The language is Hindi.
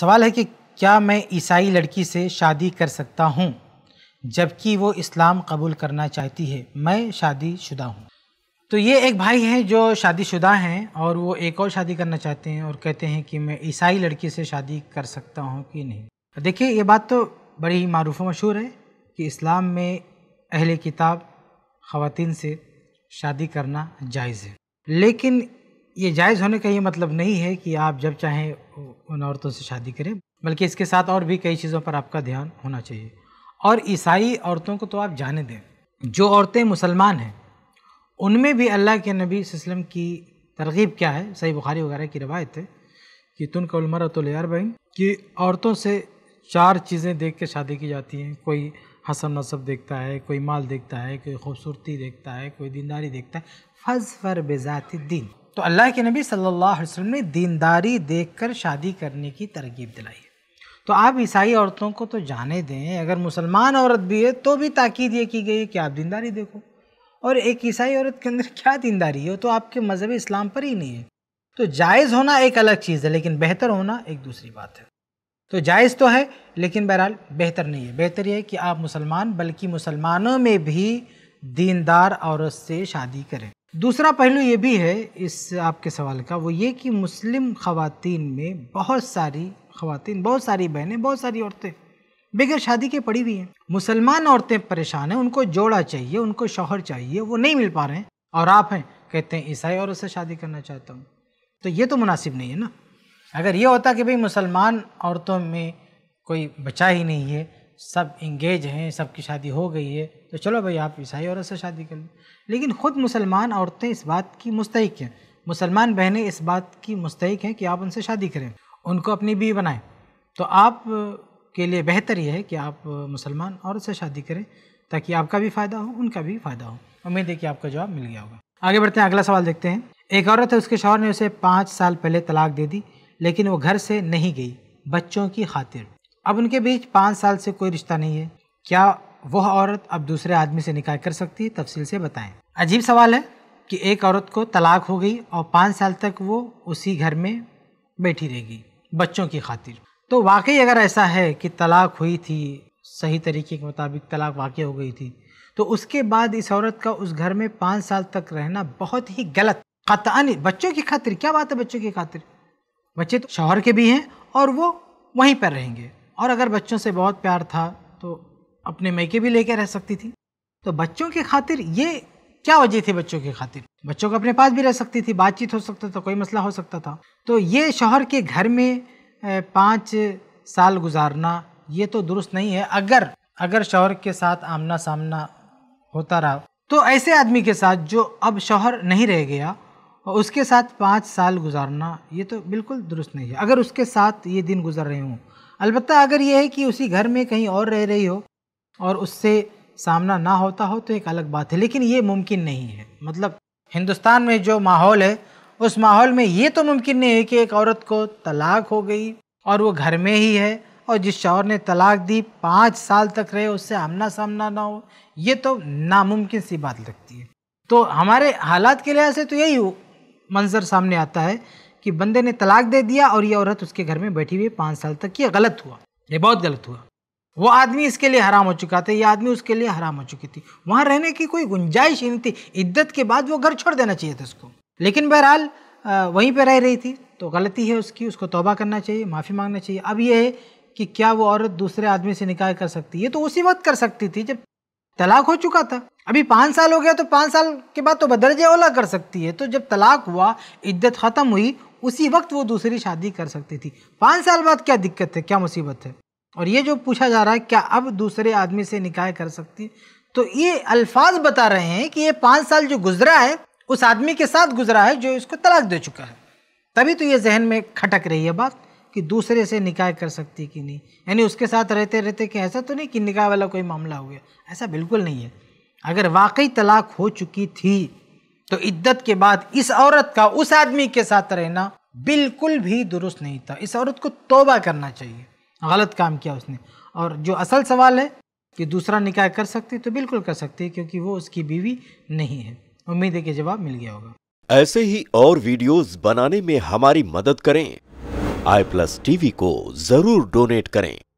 सवाल है कि क्या मैं ईसाई लड़की से शादी कर सकता हूँ जबकि वो इस्लाम कबूल करना चाहती है मैं शादी शुदा हूँ तो ये एक भाई हैं जो शादीशुदा हैं और वो एक और शादी करना चाहते हैं और कहते हैं कि मैं ईसाई लड़की से शादी कर सकता हूँ कि नहीं देखिए ये बात तो बड़ी ही मरूफ मशहूर है कि इस्लाम में अहल किताब ख़वान से शादी करना जायज़ है लेकिन ये जायज़ होने का ये मतलब नहीं है कि आप जब चाहें उन औरतों से शादी करें बल्कि इसके साथ और भी कई चीज़ों पर आपका ध्यान होना चाहिए और ईसाई औरतों को तो आप जाने दें जो औरतें मुसलमान हैं उनमें भी अल्लाह के नबी वसलम की तरगीब क्या है सही बुखारी वगैरह की रवायत है कि तुन बहन कि औरतों से चार चीज़ें देख के शादी की जाती हैं कोई हसन नसब देखता है कोई माल देखता है कोई खूबसूरती देखता है कोई दीनदारी देखता है फ़र बेजात दीन तो अल्लाह के नबी सल्लल्लाहु अलैहि वसल्लम ने दीनदारी देखकर शादी करने की तरगीब दिलाई है तो आप ईसाई औरतों को तो जाने दें अगर मुसलमान औरत भी है तो भी ताकीद ये की गई है कि आप दीनदारी देखो और एक ईसाई औरत के अंदर क्या दीनदारी है वो तो आपके मज़हब इस्लाम पर ही नहीं है तो जायज़ होना एक अलग चीज़ है लेकिन बेहतर होना एक दूसरी बात है तो जायज़ तो है लेकिन बहरहाल बेहतर नहीं है बेहतर यह है कि आप मुसलमान बल्कि मुसलमानों में भी दीनदार औरत से शादी करें दूसरा पहलू ये भी है इस आपके सवाल का वो ये कि मुस्लिम ख़वातीन में बहुत सारी ख़वातीन बहुत सारी बहनें बहुत सारी औरतें बगैर शादी के पड़ी हुई हैं मुसलमान औरतें परेशान हैं उनको जोड़ा चाहिए उनको शौहर चाहिए वो नहीं मिल पा रहे हैं और आप हैं कहते हैं ईसाई औरत से शादी करना चाहता हूँ तो ये तो मुनासिब नहीं है ना अगर ये होता कि भाई मुसलमान औरतों में कोई बचा ही नहीं है सब इंगेज हैं सबकी शादी हो गई है तो चलो भाई आप ईसाई औरत से शादी कर लो लेकिन ख़ुद मुसलमान औरतें इस बात की मुस्तक हैं मुसलमान बहनें इस बात की मुस्तक हैं कि आप उनसे शादी करें उनको अपनी बीवी बनाएं तो आप के लिए बेहतर यह है कि आप मुसलमान औरत से शादी करें ताकि आपका भी फ़ायदा हो उनका भी फ़ायदा हो उम्मीद है कि आपका जवाब मिल गया होगा आगे बढ़ते हैं अगला सवाल देखते हैं एक औरत है उसके शौहर ने उसे पाँच साल पहले तलाक दे दी लेकिन वो घर से नहीं गई बच्चों की खातिर अब उनके बीच पाँच साल से कोई रिश्ता नहीं है क्या वह औरत अब दूसरे आदमी से निकाह कर सकती है तफसील से बताएं अजीब सवाल है कि एक औरत को तलाक हो गई और पाँच साल तक वो उसी घर में बैठी रहेगी बच्चों की खातिर तो वाकई अगर ऐसा है कि तलाक हुई थी सही तरीके के मुताबिक तलाक वाकई हो गई थी तो उसके बाद इस औरत का उस घर में पाँच साल तक रहना बहुत ही गलत कतानी बच्चों की खातिर क्या बात है बच्चों की खातिर बच्चे तो शौहर के भी हैं और वो वहीं पर रहेंगे और अगर बच्चों से बहुत प्यार था तो अपने मैके भी लेके रह सकती थी तो बच्चों की खातिर ये क्या वजह थी बच्चों की खातिर बच्चों को अपने पास भी रह सकती थी बातचीत हो सकता था कोई मसला हो सकता था तो ये शोहर के घर में पाँच साल गुजारना ये तो दुरुस्त नहीं है अगर अगर शोहर के साथ आमना सामना होता रहा तो ऐसे आदमी के साथ जो अब शोहर नहीं रह गया और उसके साथ पाँच साल गुजारना ये तो बिल्कुल दुरुस्त नहीं है अगर उसके साथ ये दिन गुजर रहे हों अलबत्त अगर यह है कि उसी घर में कहीं और रह रही हो और उससे सामना ना होता हो तो एक अलग बात है लेकिन ये मुमकिन नहीं है मतलब हिंदुस्तान में जो माहौल है उस माहौल में ये तो मुमकिन नहीं है कि एक औरत को तलाक हो गई और वो घर में ही है और जिस शौहर ने तलाक दी पाँच साल तक रहे उससे आमना सामना ना हो ये तो नामुमकिन सी बात लगती है तो हमारे हालात के लिहाज से तो यही मंजर सामने आता है कि बंदे ने तलाक दे दिया और ये औरत उसके घर में बैठी हुई पाँच साल तक ये गलत हुआ ये बहुत गलत हुआ वो आदमी इसके लिए हराम हो चुका था ये आदमी उसके लिए हराम हो चुकी थी वहाँ रहने की कोई गुंजाइश ही नहीं थी इद्दत के बाद वो घर छोड़ देना चाहिए था उसको लेकिन बहरहाल वहीं पर रह रही थी तो गलती है उसकी उसको तोबा करना चाहिए माफ़ी मांगना चाहिए अब यह है कि क्या वो औरत दूसरे आदमी से निकाह कर सकती ये तो उसी वक्त कर सकती थी जब तलाक हो चुका था अभी पाँच साल हो गया तो पाँच साल के बाद तो बदरज ओला कर सकती है तो जब तलाक हुआ इद्दत ख़त्म हुई उसी वक्त वो दूसरी शादी कर सकती थी पाँच साल बाद क्या दिक्कत है क्या मुसीबत है और ये जो पूछा जा रहा है क्या अब दूसरे आदमी से निकाह कर सकती तो ये अल्फाज बता रहे हैं कि ये पाँच साल जो गुजरा है उस आदमी के साथ गुजरा है जो इसको तलाक दे चुका है तभी तो ये जहन में खटक रही है बात कि दूसरे से निकाह कर सकती कि नहीं यानी उसके साथ रहते रहते कि ऐसा तो नहीं कि निकाह वाला कोई मामला हो गया ऐसा बिल्कुल नहीं है अगर वाकई तलाक हो चुकी थी तो इद्दत के बाद इस औरत का उस आदमी के साथ रहना बिल्कुल भी दुरुस्त नहीं था इस औरत को तोबा करना चाहिए गलत काम किया उसने और जो असल सवाल है कि दूसरा निकाह कर सकती तो बिल्कुल कर सकती है क्योंकि वो उसकी बीवी नहीं है उम्मीद है कि जवाब मिल गया होगा ऐसे ही और वीडियोस बनाने में हमारी मदद करें आई प्लस टीवी को जरूर डोनेट करें